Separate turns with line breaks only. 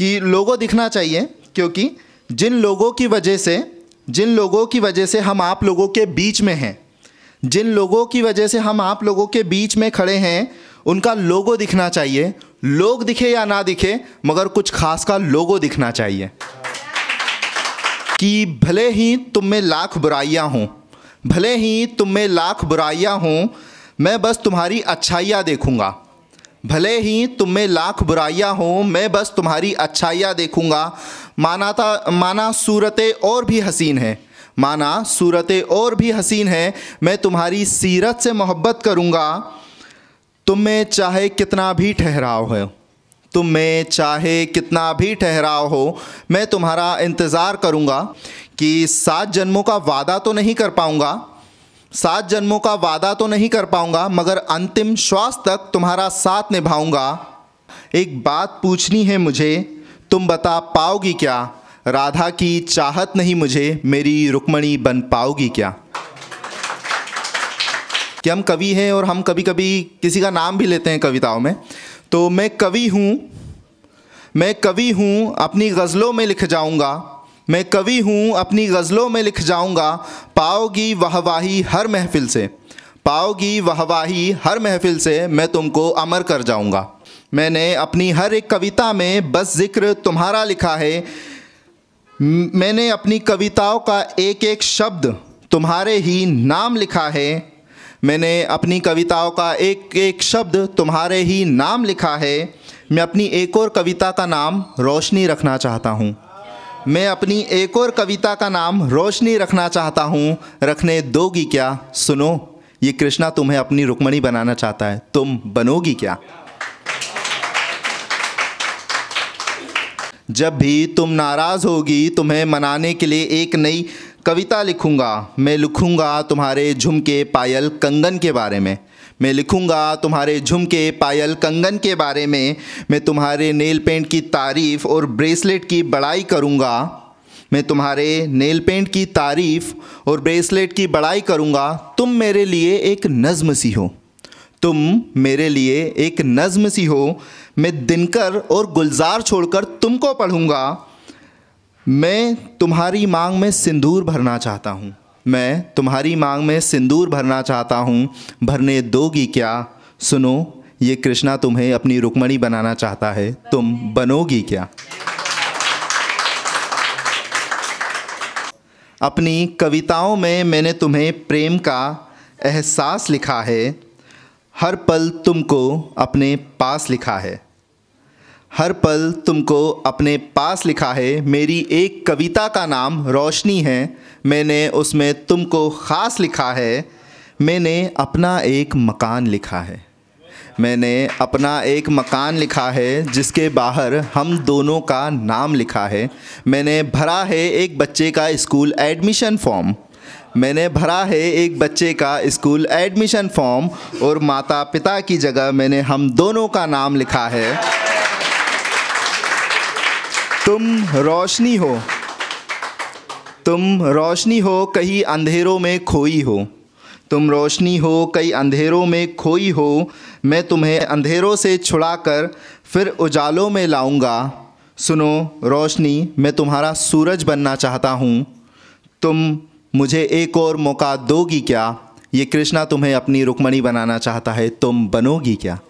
कि लोगों दिखना चाहिए क्योंकि जिन लोगों की वजह से जिन लोगों की वजह से हम आप लोगों के बीच में हैं जिन लोगों की वजह से हम आप लोगों के बीच में खड़े हैं उनका लोगो दिखना चाहिए लोग दिखे या ना दिखे मगर कुछ खास का लोगो दिखना चाहिए कि भले ही तुम में लाख बुराइयां हों भले ही तुम में लाख बुराइयां हों मैं बस तुम्हारी अच्छाइयाँ देखूंगा भले ही तुम में लाख बुराइयां हों मैं बस तुम्हारी अच्छाइयाँ देखूँगा माना था माना सूरतें और भी हसीन हैं माना सूरतें और भी हसीन हैं मैं तुम्हारी सीरत से मोहब्बत करूँगा तुम में चाहे कितना भी ठहराव है तुम में चाहे कितना भी ठहराव हो मैं तुम्हारा इंतज़ार करूँगा कि सात जन्मों का वादा तो नहीं कर पाऊँगा सात जन्मों का वादा तो नहीं कर पाऊंगा मगर अंतिम श्वास तक तुम्हारा साथ निभाऊंगा एक बात पूछनी है मुझे तुम बता पाओगी क्या राधा की चाहत नहीं मुझे मेरी रुक्मणी बन पाओगी क्या कि हम कवि हैं और हम कभी कभी किसी का नाम भी लेते हैं कविताओं में तो मैं कवि हूँ मैं कवि हूँ अपनी गज़लों में लिख जाऊँगा मैं कवि हूँ अपनी गज़लों में लिख जाऊँगा पाओगी वाहवाही हर महफिल से पाओगी वाहवाही हर महफिल से मैं तुमको अमर कर जाऊँगा मैंने अपनी हर एक कविता में बस जिक्र तुम्हारा लिखा है मैंने अपनी कविताओं का एक एक शब्द तुम्हारे ही नाम लिखा है मैंने अपनी कविताओं का एक एक शब्द तुम्हारे ही नाम लिखा है मैं अपनी एक और कविता का नाम रोशनी रखना चाहता हूँ मैं अपनी एक और कविता का नाम रोशनी रखना चाहता हूँ रखने दोगी क्या सुनो ये कृष्णा तुम्हें अपनी रुक्मणी बनाना चाहता है तुम बनोगी क्या जब भी तुम नाराज़ होगी तुम्हें मनाने के लिए एक नई कविता लिखूंगा मैं लिखूंगा तुम्हारे झुमके पायल कंगन के बारे में मैं लिखूँगा तुम्हारे झुमके पायल कंगन के बारे में मैं तुम्हारे नेल पेंट की तारीफ़ और ब्रेसलेट की बड़ाई करूँगा मैं तुम्हारे नेल पेंट की तारीफ़ और ब्रेसलेट की बड़ाई करूँगा तुम मेरे लिए एक नज़म सी हो तुम मेरे लिए एक नज़म सी हो मैं दिनकर और गुलजार छोड़कर तुमको पढ़ूँगा मैं तुम्हारी मांग में सिंदूर भरना चाहता हूँ मैं तुम्हारी मांग में सिंदूर भरना चाहता हूँ भरने दोगी क्या सुनो ये कृष्णा तुम्हें अपनी रुक्मणी बनाना चाहता है तुम बनोगी क्या अपनी कविताओं में मैंने तुम्हें प्रेम का एहसास लिखा है हर पल तुमको अपने पास लिखा है हर पल तुमको अपने पास लिखा है मेरी एक कविता का नाम रोशनी है मैंने उसमें तुमको ख़ास लिखा है मैंने अपना एक मकान लिखा है मैंने अपना एक मकान लिखा है जिसके बाहर हम दोनों का नाम लिखा है मैंने भरा है एक बच्चे का स्कूल एडमिशन फॉर्म मैंने भरा है एक बच्चे का स्कूल एडमिशन फॉर्म और माता पिता की जगह मैंने हम दोनों का नाम लिखा है तुम रोशनी हो तुम रोशनी हो कहीं अंधेरों में खोई हो तुम रोशनी हो कई अंधेरों में खोई हो मैं तुम्हें अंधेरों से छुड़ाकर फिर उजालों में लाऊंगा सुनो रोशनी मैं तुम्हारा सूरज बनना चाहता हूँ तुम मुझे एक और मौका दोगी क्या ये कृष्णा तुम्हें अपनी रुकमणी बनाना चाहता है तुम बनोगी क्या